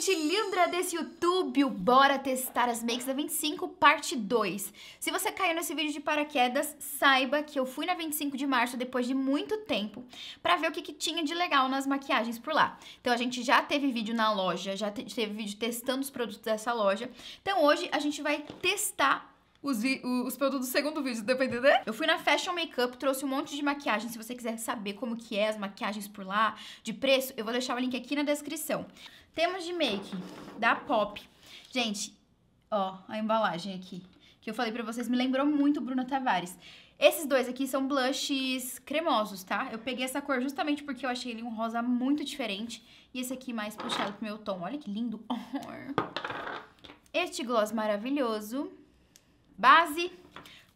gente linda desse YouTube, bora testar as makes da 25, parte 2. Se você caiu nesse vídeo de paraquedas, saiba que eu fui na 25 de março depois de muito tempo para ver o que, que, tinha de legal nas maquiagens por lá. Então a gente já teve vídeo na loja, já teve vídeo testando os produtos dessa loja. Então hoje a gente vai testar os, os produtos do segundo vídeo, deu pra entender? Né? Eu fui na Fashion Makeup, trouxe um monte de maquiagem. Se você quiser saber como que é as maquiagens por lá, de preço, eu vou deixar o link aqui na descrição. Temos de make da Pop. Gente, ó, a embalagem aqui, que eu falei pra vocês, me lembrou muito Bruna Tavares. Esses dois aqui são blushes cremosos, tá? Eu peguei essa cor justamente porque eu achei ele um rosa muito diferente. E esse aqui mais puxado pro meu tom. Olha que lindo. Este gloss maravilhoso base,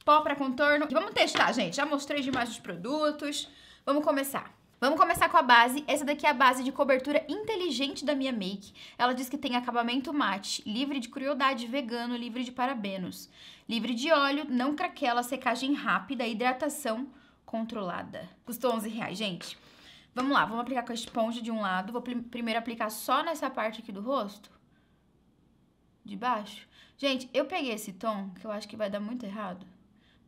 pó para contorno. E vamos testar, gente. Já mostrei demais os produtos. Vamos começar. Vamos começar com a base. Essa daqui é a base de cobertura inteligente da minha make. Ela diz que tem acabamento mate, livre de crueldade, vegano, livre de parabenos, livre de óleo, não craquela, secagem rápida, hidratação controlada. Custou 11 reais, gente. Vamos lá, vamos aplicar com a esponja de um lado. Vou primeiro aplicar só nessa parte aqui do rosto de baixo. Gente, eu peguei esse tom, que eu acho que vai dar muito errado,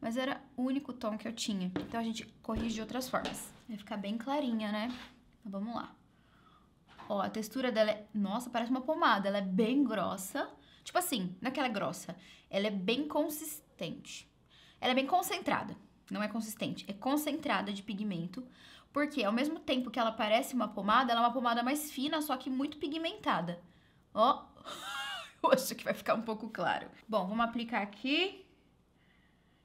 mas era o único tom que eu tinha. Então a gente corrige de outras formas. Vai ficar bem clarinha, né? Então vamos lá. Ó, a textura dela é... Nossa, parece uma pomada. Ela é bem grossa. Tipo assim, não é que ela é grossa. Ela é bem consistente. Ela é bem concentrada. Não é consistente, é concentrada de pigmento. Porque ao mesmo tempo que ela parece uma pomada, ela é uma pomada mais fina, só que muito pigmentada. Ó roxo, que vai ficar um pouco claro. Bom, vamos aplicar aqui.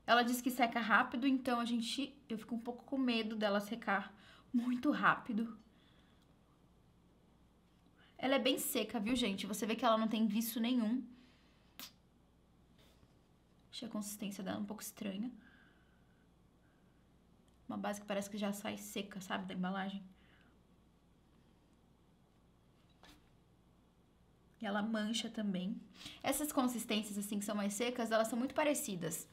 Ela diz que seca rápido, então a gente... Eu fico um pouco com medo dela secar muito rápido. Ela é bem seca, viu, gente? Você vê que ela não tem viço nenhum. Achei a consistência dela um pouco estranha. Uma base que parece que já sai seca, sabe, da embalagem. E ela mancha também. Essas consistências, assim, que são mais secas, elas são muito parecidas.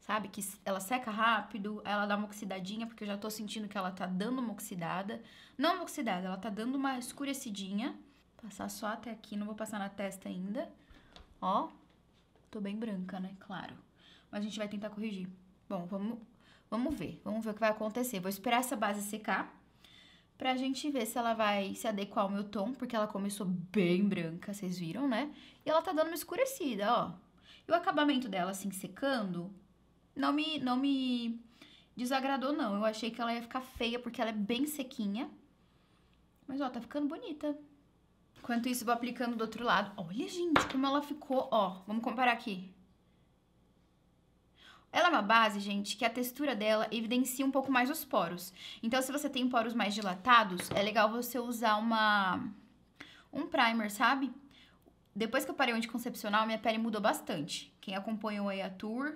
Sabe? Que ela seca rápido, ela dá uma oxidadinha, porque eu já tô sentindo que ela tá dando uma oxidada. Não uma oxidada, ela tá dando uma escurecidinha. Vou passar só até aqui, não vou passar na testa ainda. Ó, tô bem branca, né? Claro. Mas a gente vai tentar corrigir. Bom, vamos, vamos ver. Vamos ver o que vai acontecer. Vou esperar essa base secar pra gente ver se ela vai se adequar ao meu tom, porque ela começou bem branca, vocês viram, né? E ela tá dando uma escurecida, ó. E o acabamento dela, assim, secando, não me, não me desagradou, não. Eu achei que ela ia ficar feia, porque ela é bem sequinha. Mas, ó, tá ficando bonita. Enquanto isso, vou aplicando do outro lado. Olha, gente, como ela ficou, ó. Vamos comparar aqui. Ela é uma base, gente, que a textura dela evidencia um pouco mais os poros. Então, se você tem poros mais dilatados, é legal você usar uma um primer, sabe? Depois que eu parei o anticoncepcional, minha pele mudou bastante. Quem acompanhou aí a tour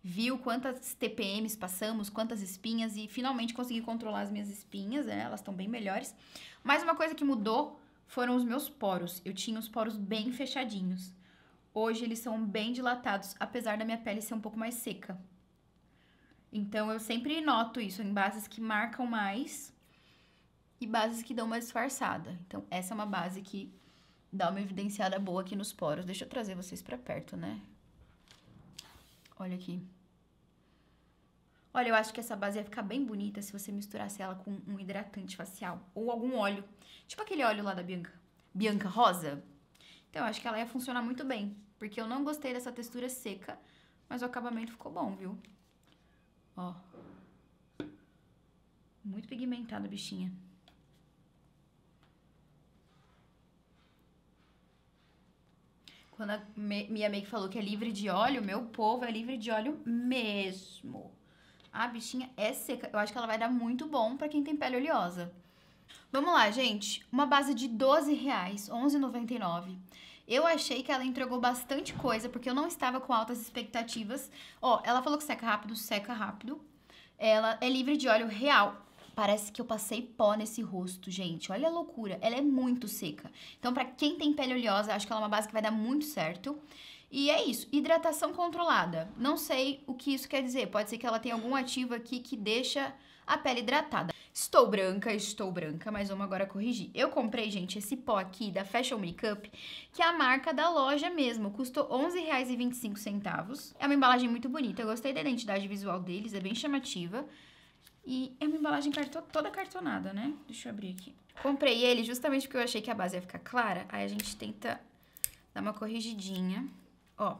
viu quantas TPMs passamos, quantas espinhas e finalmente consegui controlar as minhas espinhas, né? Elas estão bem melhores. Mas uma coisa que mudou foram os meus poros. Eu tinha os poros bem fechadinhos. Hoje eles são bem dilatados, apesar da minha pele ser um pouco mais seca. Então eu sempre noto isso em bases que marcam mais e bases que dão uma disfarçada. Então essa é uma base que dá uma evidenciada boa aqui nos poros. Deixa eu trazer vocês para perto, né? Olha aqui. Olha, eu acho que essa base ia ficar bem bonita se você misturasse ela com um hidratante facial ou algum óleo. Tipo aquele óleo lá da Bianca. Bianca Rosa. Então, eu acho que ela ia funcionar muito bem. Porque eu não gostei dessa textura seca, mas o acabamento ficou bom, viu? Ó. Muito pigmentada a bichinha. Quando a minha make falou que é livre de óleo, meu povo é livre de óleo mesmo. A bichinha é seca. Eu acho que ela vai dar muito bom pra quem tem pele oleosa. Vamos lá, gente. Uma base de R$12,00, reais, Eu achei que ela entregou bastante coisa, porque eu não estava com altas expectativas. Ó, ela falou que seca rápido, seca rápido. Ela é livre de óleo real. Parece que eu passei pó nesse rosto, gente. Olha a loucura. Ela é muito seca. Então, pra quem tem pele oleosa, acho que ela é uma base que vai dar muito certo. E é isso. Hidratação controlada. Não sei o que isso quer dizer. Pode ser que ela tenha algum ativo aqui que deixa a pele hidratada. Estou branca, estou branca, mas vamos agora corrigir. Eu comprei, gente, esse pó aqui da Fashion Makeup, que é a marca da loja mesmo. Custou R$11,25. É uma embalagem muito bonita, eu gostei da identidade visual deles, é bem chamativa. E é uma embalagem toda cartonada, né? Deixa eu abrir aqui. Comprei ele justamente porque eu achei que a base ia ficar clara. Aí a gente tenta dar uma corrigidinha. Ó,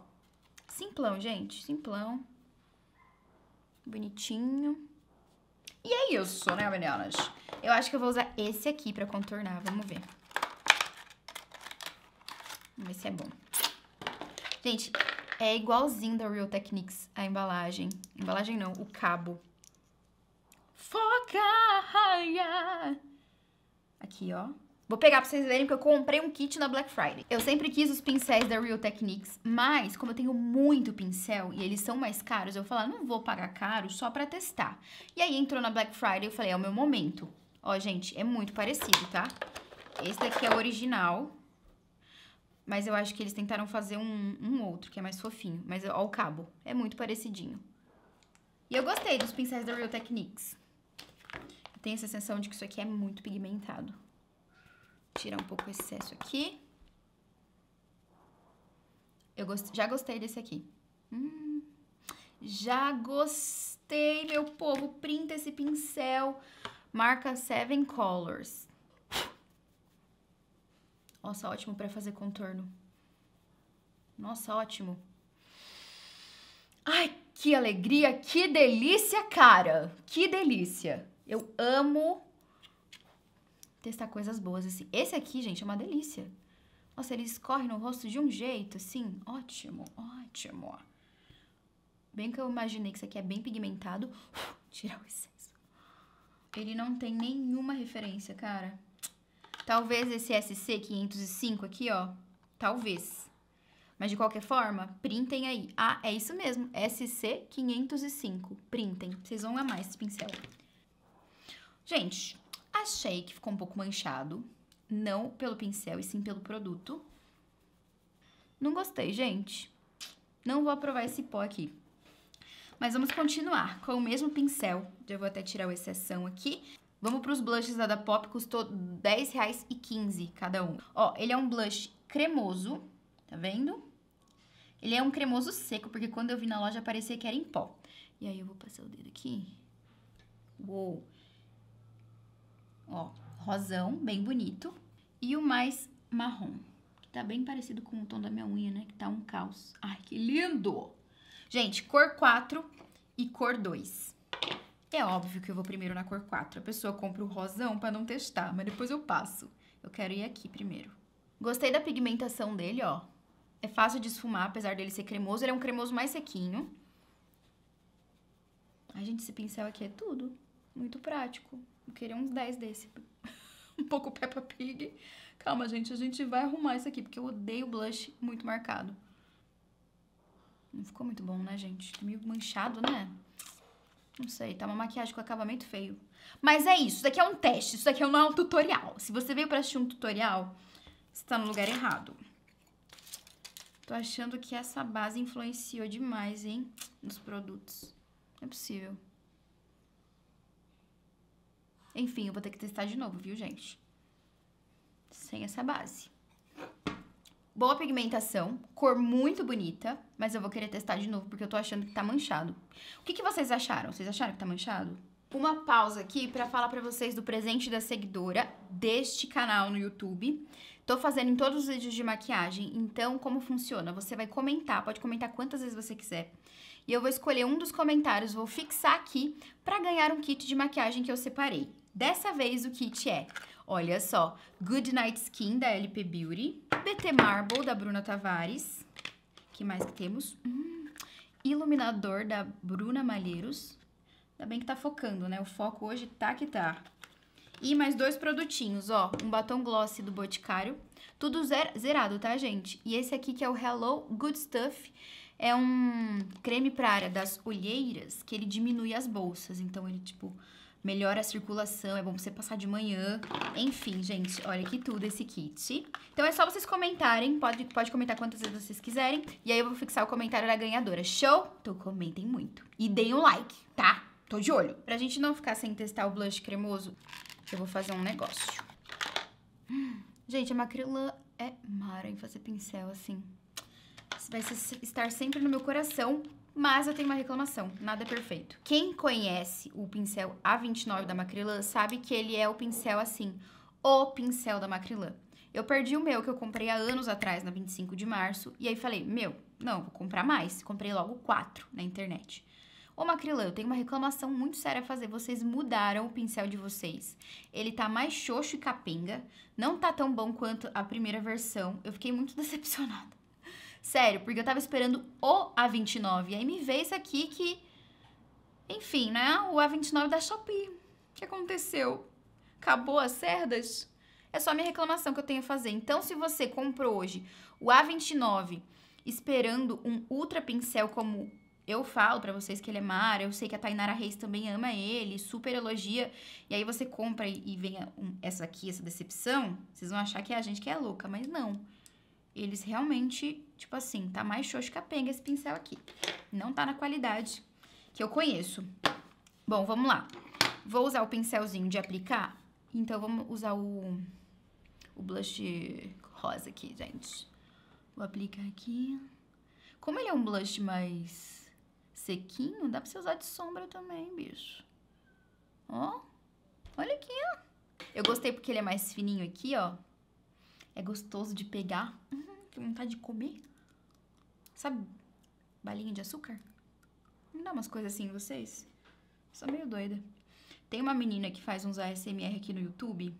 simplão, gente, simplão. Bonitinho. E é isso, né, meninas? Eu acho que eu vou usar esse aqui pra contornar, vamos ver. Vamos ver se é bom. Gente, é igualzinho da Real Techniques a embalagem. Embalagem não, o cabo. Foca! Aqui, ó. Vou pegar pra vocês verem que eu comprei um kit na Black Friday. Eu sempre quis os pincéis da Real Techniques, mas como eu tenho muito pincel e eles são mais caros, eu falar, não vou pagar caro só pra testar. E aí entrou na Black Friday, eu falei, é o meu momento. Ó, gente, é muito parecido, tá? Esse daqui é o original, mas eu acho que eles tentaram fazer um, um outro, que é mais fofinho. Mas ó o cabo, é muito parecidinho. E eu gostei dos pincéis da Real Techniques. Eu tenho essa sensação de que isso aqui é muito pigmentado. Tirar um pouco o excesso aqui. Eu gost... já gostei desse aqui. Hum, já gostei, meu povo. Printa esse pincel. Marca Seven Colors. Nossa, ótimo para fazer contorno. Nossa, ótimo. Ai, que alegria, que delícia, cara. Que delícia. Eu amo testar coisas boas, assim. Esse aqui, gente, é uma delícia. Nossa, ele escorre no rosto de um jeito, assim, ótimo, ótimo. Bem que eu imaginei que isso aqui é bem pigmentado. Uf, tirar o excesso. Ele não tem nenhuma referência, cara. Talvez esse SC505 aqui, ó. Talvez. Mas de qualquer forma, printem aí. Ah, é isso mesmo. SC505. Printem. Vocês vão amar esse pincel. Gente, Achei que ficou um pouco manchado, não pelo pincel e sim pelo produto. Não gostei, gente. Não vou aprovar esse pó aqui. Mas vamos continuar com o mesmo pincel. Já vou até tirar o exceção aqui. Vamos para os blushes da Da Pop, custou R$10,15 cada um. Ó, ele é um blush cremoso, tá vendo? Ele é um cremoso seco, porque quando eu vi na loja parecia que era em pó. E aí eu vou passar o dedo aqui. Uou! ó, rosão, bem bonito. E o mais marrom, que tá bem parecido com o tom da minha unha, né? Que tá um caos. Ai, que lindo! Gente, cor 4 e cor 2. É óbvio que eu vou primeiro na cor 4. A pessoa compra o rosão pra não testar, mas depois eu passo. Eu quero ir aqui primeiro. Gostei da pigmentação dele, ó. É fácil de esfumar, apesar dele ser cremoso. Ele é um cremoso mais sequinho. Ai, gente, esse pincel aqui é tudo. Muito prático. Eu queria uns 10 desse. um pouco Peppa Pig. Calma, gente, a gente vai arrumar isso aqui, porque eu odeio blush muito marcado. Não ficou muito bom, né, gente? Tá meio manchado, né? Não sei, tá uma maquiagem com acabamento feio. Mas é isso, isso daqui é um teste, isso daqui é não é um tutorial. Se você veio pra assistir um tutorial, você tá no lugar errado. Tô achando que essa base influenciou demais, hein, nos produtos. Não é possível. Enfim, eu vou ter que testar de novo, viu, gente? Sem essa base. Boa pigmentação, cor muito bonita, mas eu vou querer testar de novo porque eu tô achando que tá manchado. O que, que vocês acharam? Vocês acharam que tá manchado? Uma pausa aqui para falar para vocês do presente da seguidora deste canal no YouTube. Tô fazendo em todos os vídeos de maquiagem, então como funciona? Você vai comentar, pode comentar quantas vezes você quiser. E eu vou escolher um dos comentários, vou fixar aqui para ganhar um kit de maquiagem que eu separei. Dessa vez o kit é, olha só, Good Night Skin da LP Beauty, BT Marble da Bruna Tavares, que mais que temos? Hum, iluminador da Bruna Malheiros, ainda bem que tá focando, né? O foco hoje tá que tá. E mais dois produtinhos, ó, um batom gloss do Boticário, tudo zer zerado, tá, gente? E esse aqui que é o Hello Good Stuff, é um creme pra área das olheiras, que ele diminui as bolsas, então ele, tipo, melhora a circulação, é bom você passar de manhã. Enfim, gente, olha que tudo esse kit. Então é só vocês comentarem, pode, pode comentar quantas vezes vocês quiserem, e aí eu vou fixar o comentário da ganhadora. Show? Então comentem muito. E deem um like, tá? Tô de olho. Pra gente não ficar sem testar o blush cremoso, eu vou fazer um negócio. gente, a Macrylan é mara em fazer pincel, assim. Vai estar sempre no meu coração, mas eu tenho uma reclamação, nada é perfeito. Quem conhece o pincel A29 da Macrylan sabe que ele é o pincel assim, o pincel da Macrylan. Eu perdi o meu que eu comprei há anos atrás, na 25 de março, e aí falei, meu, não, vou comprar mais. Comprei logo quatro na internet. Ô Macrilan, eu tenho uma reclamação muito séria a fazer. Vocês mudaram o pincel de vocês. Ele tá mais xoxo e capenga. Não tá tão bom quanto a primeira versão. Eu fiquei muito decepcionada. Sério, porque eu tava esperando o A29. E aí me veio isso aqui que. Enfim, né? O A29 da Shopee. O que aconteceu? Acabou as cerdas? É só a minha reclamação que eu tenho a fazer. Então, se você comprou hoje o A29 esperando um ultra pincel como eu falo para vocês que ele é mara, eu sei que a Tainara Reis também ama ele, super elogia, e aí você compra e vem essa aqui, essa decepção, vocês vão achar que é a gente que é louca, mas não. Eles realmente, tipo assim, tá mais xoxo que a penga esse pincel aqui. Não tá na qualidade que eu conheço. Bom, vamos lá. Vou usar o pincelzinho de aplicar. Então, vamos usar o, o blush rosa aqui, gente. Vou aplicar aqui. Como ele é um blush mais sequinho, dá pra você usar de sombra também, bicho. Ó, olha aqui, ó. Eu gostei porque ele é mais fininho aqui, ó é gostoso de pegar. Uhum, que vontade de comer. Sabe, balinha de açúcar? Não dá umas coisas assim em vocês? Sou meio doida. Tem uma menina que faz uns ASMR aqui no YouTube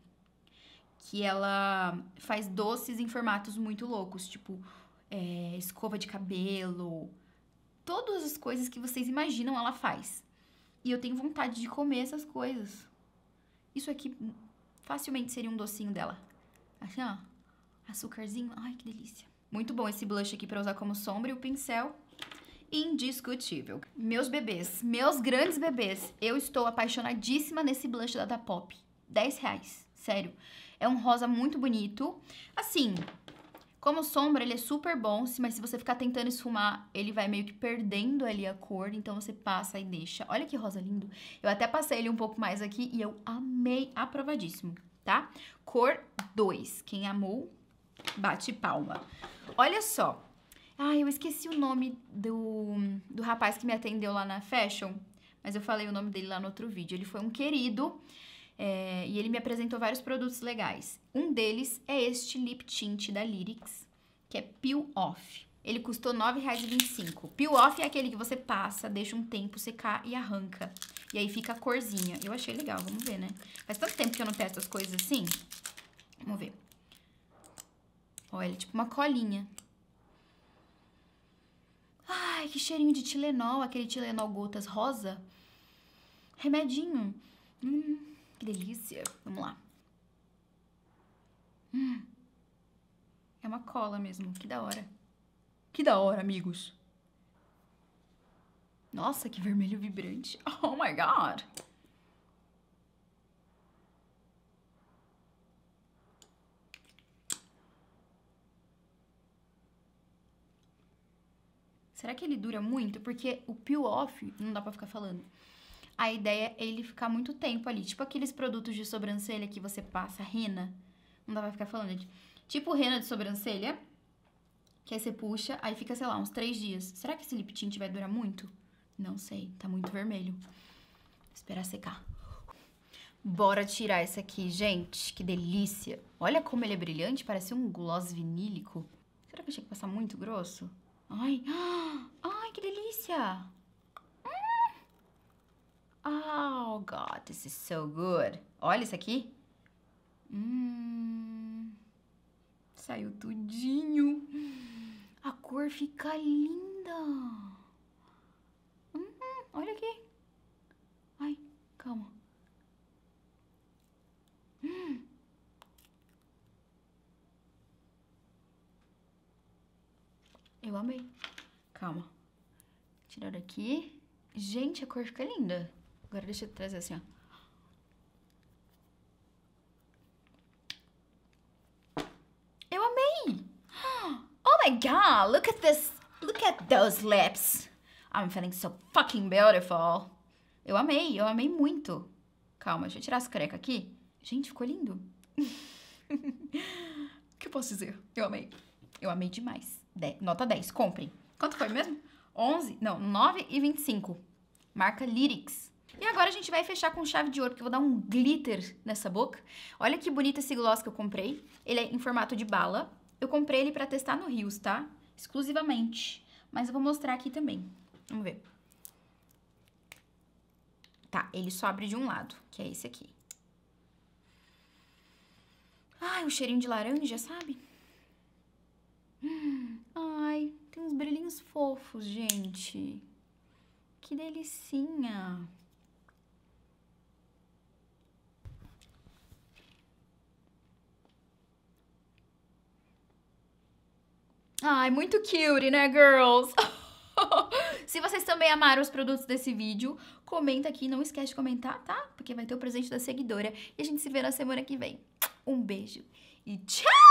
que ela faz doces em formatos muito loucos, tipo é, escova de cabelo, todas as coisas que vocês imaginam ela faz. E eu tenho vontade de comer essas coisas. Isso aqui facilmente seria um docinho dela. Assim, ó açúcarzinho. Ai, que delícia. Muito bom esse blush aqui pra usar como sombra e o pincel indiscutível. Meus bebês, meus grandes bebês, eu estou apaixonadíssima nesse blush da Da Pop. 10 reais, sério. É um rosa muito bonito. Assim, como sombra ele é super bom, mas se você ficar tentando esfumar, ele vai meio que perdendo ali a cor, então você passa e deixa. Olha que rosa lindo. Eu até passei ele um pouco mais aqui e eu amei, aprovadíssimo, tá? Cor 2, quem amou Bate palma. Olha só. Ai, ah, eu esqueci o nome do, do rapaz que me atendeu lá na Fashion, mas eu falei o nome dele lá no outro vídeo. Ele foi um querido é, e ele me apresentou vários produtos legais. Um deles é este lip tint da Lyrics, que é Peel Off. Ele custou R$ 9,25. Peel Off é aquele que você passa, deixa um tempo secar e arranca. E aí fica a corzinha. Eu achei legal, vamos ver, né? Faz tanto tempo que eu não peço as coisas assim. Vamos ver. Olha, tipo uma colinha. Ai, que cheirinho de Tilenol, aquele Tilenol gotas rosa. Remedinho. Hum, que delícia. Vamos lá. Hum. É uma cola mesmo, que da hora. Que da hora, amigos. Nossa, que vermelho vibrante. Oh my god. Será que ele dura muito? Porque o peel-off não dá pra ficar falando. A ideia é ele ficar muito tempo ali. Tipo aqueles produtos de sobrancelha que você passa rena. Não dá pra ficar falando, gente. Tipo rena de sobrancelha, que aí você puxa, aí fica, sei lá, uns três dias. Será que esse lip tint vai durar muito? Não sei, tá muito vermelho. Vou esperar secar. Bora tirar esse aqui, gente. Que delícia. Olha como ele é brilhante, parece um gloss vinílico. Será que eu tinha que passar muito grosso? Ai, ai, que delícia! Hum. Oh, God, this is so good. Olha isso aqui. Hum, saiu tudinho. A cor fica linda. Hum, olha aqui. Ai, calma. Hum. Eu amei. Calma. Tirar daqui. Gente, a cor fica linda. Agora deixa eu trazer assim, ó. Eu amei! Oh my god, look at this. Look at those lips. I'm feeling so fucking beautiful. Eu amei, eu amei muito. Calma, deixa eu tirar as carecas aqui. Gente, ficou lindo. o que eu posso dizer? Eu amei. Eu amei demais. De, nota 10, comprem. Quanto foi mesmo? 11, não, 9 e 25. Marca Lyrics. E agora a gente vai fechar com chave de ouro, porque eu vou dar um glitter nessa boca. Olha que bonito esse gloss que eu comprei. Ele é em formato de bala. Eu comprei ele pra testar no Rios, tá? Exclusivamente. Mas eu vou mostrar aqui também. Vamos ver. Tá, ele só abre de um lado, que é esse aqui. Ai, o cheirinho de laranja, sabe? Ai, tem uns brilhinhos fofos, gente. Que delicinha. Ai, muito cute, né, girls? Se vocês também amaram os produtos desse vídeo, comenta aqui, não esquece de comentar, tá? Porque vai ter o presente da seguidora. E a gente se vê na semana que vem. Um beijo e tchau!